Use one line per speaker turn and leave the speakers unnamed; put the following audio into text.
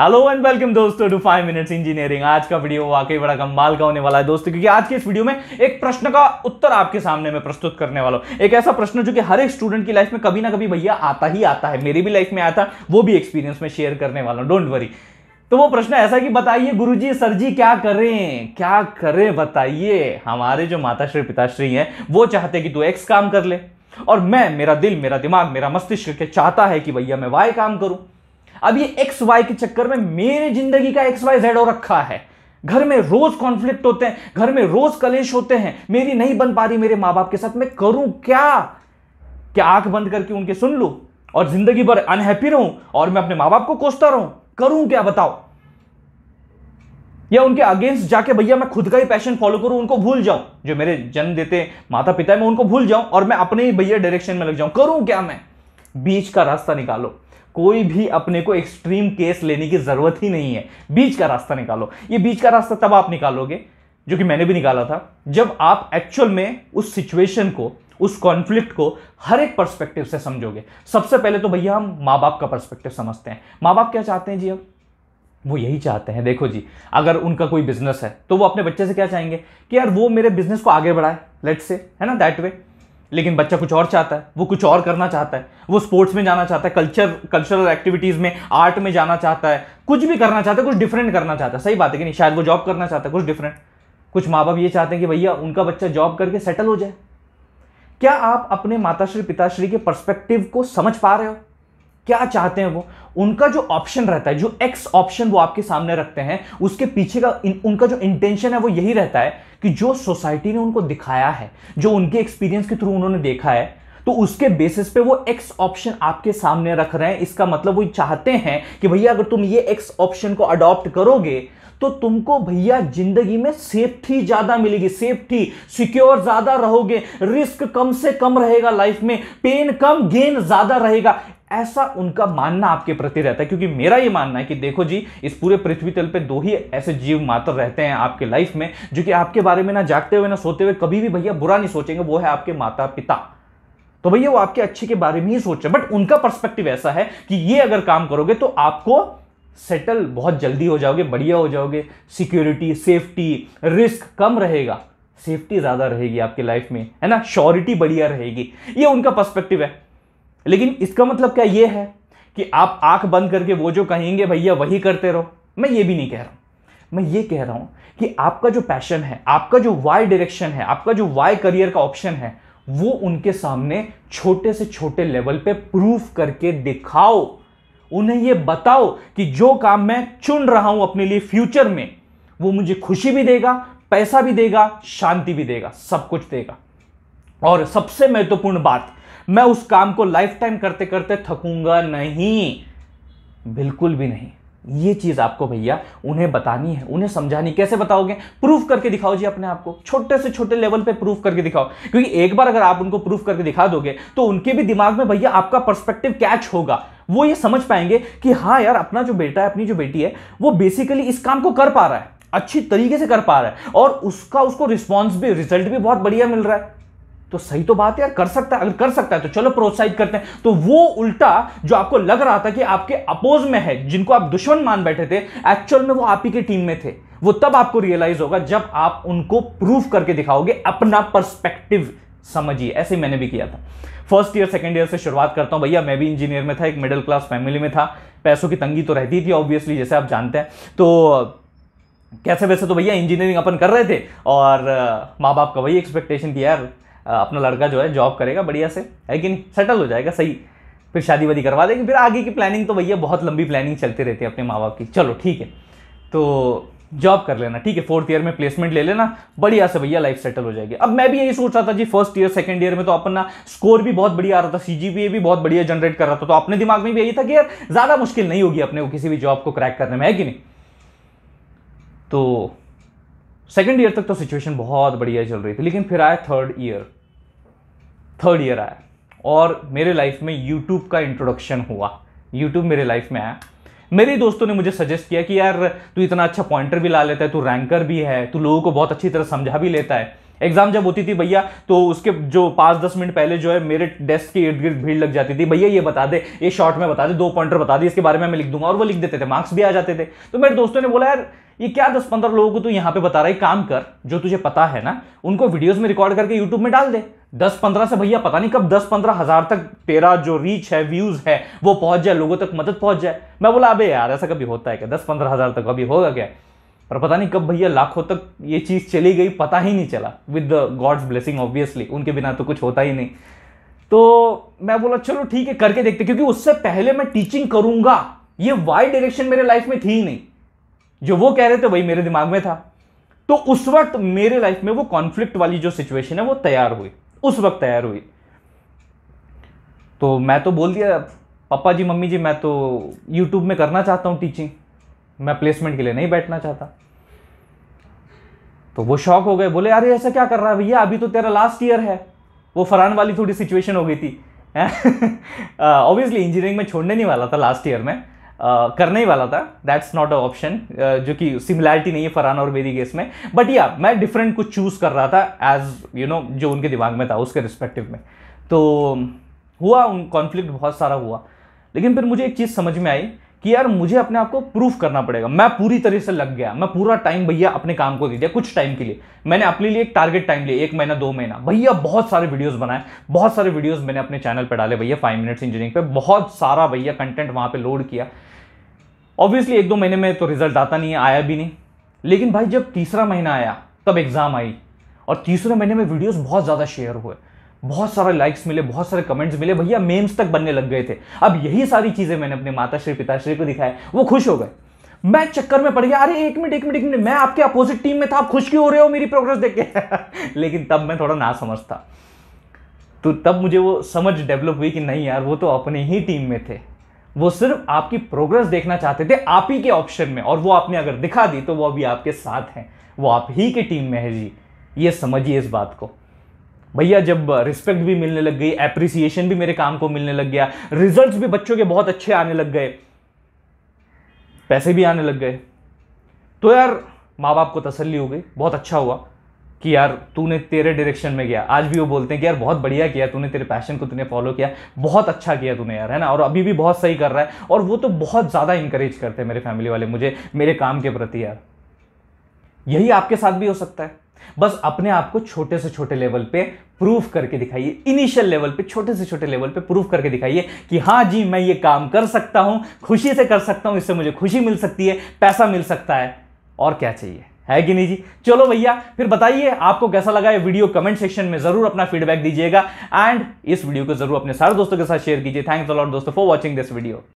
hello and welcome दोस्तों to five minutes engineering आज का वीडियो वाकई बड़ा कमाल का होने वाला है दोस्तों क्योंकि आज के इस वीडियो में एक प्रश्न का उत्तर आपके सामने मैं प्रस्तुत करने वाला हूँ एक ऐसा प्रश्न जो कि हर एक स्टूडेंट की लाइफ में कभी ना कभी भैया आता ही आता है मेरी भी लाइफ में आता वो भी एक्सपीरियंस में शेयर करने वाला हूँ डोंट वरी तो वो प्रश्न ऐसा कि बताइए गुरुजी सर जी क्या करें क्या करें बताइए हमारे जो माता श्री पिताश्री हैं वो चाहते कि तू एक्स काम कर ले और मैं मेरा दिल मेरा दिमाग मेरा मस्तिष्क चाहता है कि भैया मैं वाई काम करूं अब ये एक्स वाई के चक्कर में मेरे जिंदगी का एक्स वाई जेड और रखा है घर में रोज कॉन्फ्लिक्ट होते हैं घर में रोज कलेश होते हैं मेरी नहीं बन पा रही मेरे माँ बाप के साथ मैं करूं क्या क्या आंख बंद करके उनके सुन लू और जिंदगी भर अनहैप्पी रहूं और मैं अपने माँ बाप को कोसता रहूं करूं क्या बताओ या उनके अगेंस्ट जाके भैया मैं खुद का ही पैशन फॉलो करूं उनको भूल जाऊं जो मेरे जन्म देते माता पिता है मैं उनको भूल जाऊं और मैं अपने ही भैया डायरेक्शन में लग जाऊं करूं क्या मैं बीच का रास्ता निकालो कोई भी अपने को एक्सट्रीम केस लेने की ज़रूरत ही नहीं है बीच का रास्ता निकालो ये बीच का रास्ता तब आप निकालोगे जो कि मैंने भी निकाला था जब आप एक्चुअल में उस सिचुएशन को उस कॉन्फ्लिक्ट को हर एक पर्सपेक्टिव से समझोगे सबसे पहले तो भैया हम माँ बाप का पर्सपेक्टिव समझते हैं माँ बाप क्या चाहते हैं जी अब वो यही चाहते हैं देखो जी अगर उनका कोई बिजनेस है तो वो अपने बच्चे से क्या चाहेंगे कि यार वो मेरे बिजनेस को आगे बढ़ाए लेट से है ना दैट वे लेकिन बच्चा कुछ और चाहता है वो कुछ और करना चाहता है वो स्पोर्ट्स में जाना चाहता है कल्चर कल्चरल एक्टिविटीज़ में आर्ट में जाना चाहता है कुछ भी करना चाहता है कुछ डिफरेंट करना चाहता है सही बात है कि नहीं शायद वो जॉब करना चाहता है कुछ डिफरेंट कुछ माँ बाप ये चाहते हैं कि भैया उनका बच्चा जॉब करके सेटल हो जाए क्या आप अपने माताश्री पिताश्री के परस्पेक्टिव को समझ पा रहे हो क्या चाहते हैं वो उनका जो ऑप्शन रहता है जो एक्स ऑप्शन वो आपके सामने रखते हैं उसके पीछे का इन, उनका जो इंटेंशन है वो यही रहता है कि जो सोसाइटी ने उनको दिखाया है जो उनके एक्सपीरियंस के थ्रू उन्होंने देखा है तो उसके बेसिस पे वो एक्स ऑप्शन आपके सामने रख रहे हैं इसका मतलब वो चाहते हैं कि भैया अगर तुम ये एक्स ऑप्शन को अडॉप्ट करोगे तो तुमको भैया जिंदगी में सेफ्टी ज्यादा मिलेगी सेफ्टी सिक्योर ज्यादा रहोगे रिस्क कम से कम रहेगा लाइफ में पेन कम गेन ज्यादा रहेगा ऐसा उनका मानना आपके प्रति रहता है क्योंकि मेरा ये मानना है कि देखो जी इस पूरे पृथ्वी तल पे दो ही ऐसे जीव मात्र रहते हैं आपके लाइफ में जो कि आपके बारे में ना जागते हुए ना सोते हुए कभी भी भैया बुरा नहीं सोचेंगे वो है आपके माता पिता तो भैया वो आपके अच्छे के बारे में ही सोच रहे बट उनका पर्सपेक्टिव ऐसा है कि ये अगर काम करोगे तो आपको सेटल बहुत जल्दी हो जाओगे बढ़िया हो जाओगे सिक्योरिटी सेफ्टी रिस्क कम रहेगा सेफ्टी ज़्यादा रहेगी आपके लाइफ में है ना श्योरिटी बढ़िया रहेगी ये उनका पर्सपेक्टिव है लेकिन इसका मतलब क्या ये है कि आप आंख बंद करके वो जो कहेंगे भैया वही करते रहो मैं ये भी नहीं कह रहा मैं ये कह रहा हूं कि आपका जो पैशन है आपका जो वाई डायरेक्शन है आपका जो वाई करियर का ऑप्शन है वो उनके सामने छोटे से छोटे लेवल पे प्रूफ करके दिखाओ उन्हें ये बताओ कि जो काम मैं चुन रहा हूं अपने लिए फ्यूचर में वो मुझे खुशी भी देगा पैसा भी देगा शांति भी देगा सब कुछ देगा और सबसे महत्वपूर्ण बात मैं उस काम को लाइफ टाइम करते करते थकूंगा नहीं बिल्कुल भी नहीं ये चीज आपको भैया उन्हें बतानी है उन्हें समझानी कैसे बताओगे प्रूफ करके दिखाओ जी अपने आप को छोटे से छोटे लेवल पे प्रूफ करके दिखाओ क्योंकि एक बार अगर आप उनको प्रूफ करके दिखा दोगे तो उनके भी दिमाग में भैया आपका पर्सपेक्टिव कैच होगा वो ये समझ पाएंगे कि हाँ यार अपना जो बेटा है अपनी जो बेटी है वो बेसिकली इस काम को कर पा रहा है अच्छी तरीके से कर पा रहा है और उसका उसको रिस्पॉन्स भी रिजल्ट भी बहुत बढ़िया मिल रहा है तो सही तो बात यार कर सकता है अगर कर सकता है तो चलो प्रोत्साहित करते हैं तो वो उल्टा जो आपको लग रहा था कि आपके अपोज में है जिनको आप दुश्मन मान बैठे थे एक्चुअल में वो आप ही की टीम में थे वो तब आपको रियलाइज होगा जब आप उनको प्रूफ करके दिखाओगे अपना पर्सपेक्टिव समझिए ऐसे मैंने भी किया था फर्स्ट ईयर सेकेंड ईयर से शुरुआत करता हूं भैया मैं भी इंजीनियर में था एक मिडिल क्लास फैमिली में था पैसों की तंगी तो रहती थी ऑब्वियसली जैसे आप जानते हैं तो कैसे वैसे तो भैया इंजीनियरिंग अपन कर रहे थे और माँ बाप का वही एक्सपेक्टेशन कि यार अपना लड़का जो है जॉब करेगा बढ़िया से है कि नहीं सेटल हो जाएगा सही फिर शादी वादी करवा देंगे फिर आगे की प्लानिंग तो भैया बहुत लंबी प्लानिंग चलते रहती है अपने माँ बाप की चलो ठीक है तो जॉब कर लेना ठीक है फोर्थ ईयर में प्लेसमेंट ले लेना बढ़िया से भैया लाइफ सेटल हो जाएगी अब मैं भी यही सोच रहा था जी फर्स्ट ईयर सेकंड ईयर में तो अपना स्कोर भी बहुत बढ़िया आ रहा था सी भी बहुत बढ़िया जनरेट कर रहा था तो अपने दिमाग में भी यही था कि यार ज़्यादा मुश्किल नहीं होगी अपने को किसी भी जॉब को क्रैक करने में है कि नहीं तो सेकेंड ईयर तक तो सिचुएशन बहुत बढ़िया चल रही थी लेकिन फिर आया थर्ड ईयर थर्ड ईयर आया और मेरे लाइफ में यूट्यूब का इंट्रोडक्शन हुआ यूट्यूब मेरे लाइफ में आया मेरे दोस्तों ने मुझे सजेस्ट किया कि यार तू इतना अच्छा पॉइंटर भी ला लेता है तू रैंकर भी है तू लोगों को बहुत अच्छी तरह समझा भी लेता है एग्जाम जब होती थी भैया तो उसके जो पाँच दस मिनट पहले जो है मेरे डेस्क के इर्द गिर्द भीड़ लग जाती थी भैया ये बता दे ये शॉर्ट में बता दे दो पॉइंटर बता दे इसके बारे में मैं लिख दूंगा और वो लिख देते थे मार्क्स भी आ जाते थे तो मेरे दोस्तों ने बोला यार ये क्या दस पंद्रह लोगों को तो यहाँ पे बता रहा है काम कर जो तुझे पता है ना उनको वीडियोस में रिकॉर्ड करके यूट्यूब में डाल दे दस पंद्रह से भैया पता नहीं कब दस पंद्रह हजार तक तेरा जो रीच है व्यूज है वो पहुंच जाए लोगों तक मदद पहुंच जाए मैं बोला अबे यार ऐसा कभी होता है क्या दस पंद्रह हजार तक अभी होगा क्या पर पता नहीं कब भैया लाखों तक ये चीज़ चली गई पता ही नहीं चला with the God's blessing obviously उनके बिना तो कुछ होता ही नहीं तो मैं बोला चलो ठीक है करके देखते क्योंकि उससे पहले मैं टीचिंग करूंगा ये वाई डायरेक्शन मेरे लाइफ में थी ही नहीं जो वो कह रहे थे वही मेरे दिमाग में था तो उस वक्त मेरे लाइफ में वो कॉन्फ्लिक्ट वाली जो सिचुएशन है वो तैयार हुई उस वक्त तैयार हुई तो मैं तो बोल दिया पापा जी मम्मी जी मैं तो यूट्यूब में करना चाहता हूँ टीचिंग मैं प्लेसमेंट के लिए नहीं बैठना चाहता तो वो शॉक हो गए बोले अरे ऐसा क्या कर रहा है भैया अभी तो तेरा लास्ट ईयर है वो फरान वाली थोड़ी सिचुएशन हो गई थी ऑब्वियसली इंजीनियरिंग में छोड़ने नहीं वाला था लास्ट ईयर में करने ही वाला था दैट्स नॉट अ ऑप्शन जो कि सिमिलैरिटी नहीं है फरहान और मेरी केस में बट या मैं डिफरेंट कुछ चूज़ कर रहा था एज यू नो जो उनके दिमाग में था उसके रिस्पेक्टिव में तो हुआ उन कॉन्फ्लिक्ट बहुत सारा हुआ लेकिन फिर मुझे एक चीज़ समझ में आई कि यार मुझे अपने आप को प्रूफ करना पड़ेगा मैं पूरी तरह से लग गया मैं पूरा टाइम भैया अपने काम को दे दिया कुछ टाइम के लिए मैंने अपने लिए एक टारगेट टाइम लिया एक महीना दो महीना भैया बहुत सारे वीडियोस बनाए बहुत सारे वीडियोस मैंने अपने चैनल पर डाले भैया फाइव मिनट्स इंजीनियरिंग पे बहुत सारा भैया कंटेंट वहाँ पर लोड किया ऑब्वियसली एक दो महीने में तो रिजल्ट आता नहीं आया भी नहीं लेकिन भाई जब तीसरा महीना आया तब एग्ज़ाम आई और तीसरे महीने में वीडियोज़ बहुत ज़्यादा शेयर हुए बहुत सारे लाइक्स मिले बहुत सारे कमेंट्स मिले भैया मेम्स तक बनने लग गए थे अब यही सारी चीज़ें मैंने अपने माताश्री पिताश्री को दिखाए वो खुश हो गए मैं चक्कर में पड़ गया अरे एक मिनट एक मिनट एक मिनट मैं आपके अपोजिट टीम में था आप खुश क्यों हो रहे हो मेरी प्रोग्रेस देख के लेकिन तब मैं थोड़ा ना समझता तो तब मुझे वो समझ डेवलप हुई कि नहीं यार वो तो अपने ही टीम में थे वो सिर्फ आपकी प्रोग्रेस देखना चाहते थे आप ही के ऑप्शन में और वो आपने अगर दिखा दी तो वो अभी आपके साथ हैं वो आप ही के टीम में है जी ये समझिए इस बात को भैया जब रिस्पेक्ट भी मिलने लग गई एप्रिसिएशन भी मेरे काम को मिलने लग गया रिजल्ट्स भी बच्चों के बहुत अच्छे आने लग गए पैसे भी आने लग गए तो यार माँ बाप को तसल्ली हो गई बहुत अच्छा हुआ कि यार तूने तेरे डायरेक्शन में गया आज भी वो बोलते हैं कि यार बहुत बढ़िया किया तूने तेरे पैशन को तूने फॉलो किया बहुत अच्छा किया तूने यार है ना और अभी भी बहुत सही कर रहा है और वो तो बहुत ज़्यादा इंकरेज करते हैं मेरे फैमिली वाले मुझे मेरे काम के प्रति यार यही आपके साथ भी हो सकता है बस अपने आप को छोटे से छोटे लेवल पे प्रूफ करके दिखाइए इनिशियल लेवल पे छोटे से छोटे लेवल पे प्रूफ करके दिखाइए कि हाँ जी मैं ये काम कर सकता हूं खुशी से कर सकता हूं इससे मुझे खुशी मिल सकती है पैसा मिल सकता है और क्या चाहिए है कि नहीं जी चलो भैया फिर बताइए आपको कैसा लगा ये वीडियो कमेंट सेक्शन में जरूर अपना फीडबैक दीजिएगा एंड इस वीडियो को जरूर अपने सारे दोस्तों के साथ शेयर कीजिए थैंक्स अलॉट दोस्तों फॉर वॉचिंग दिस वीडियो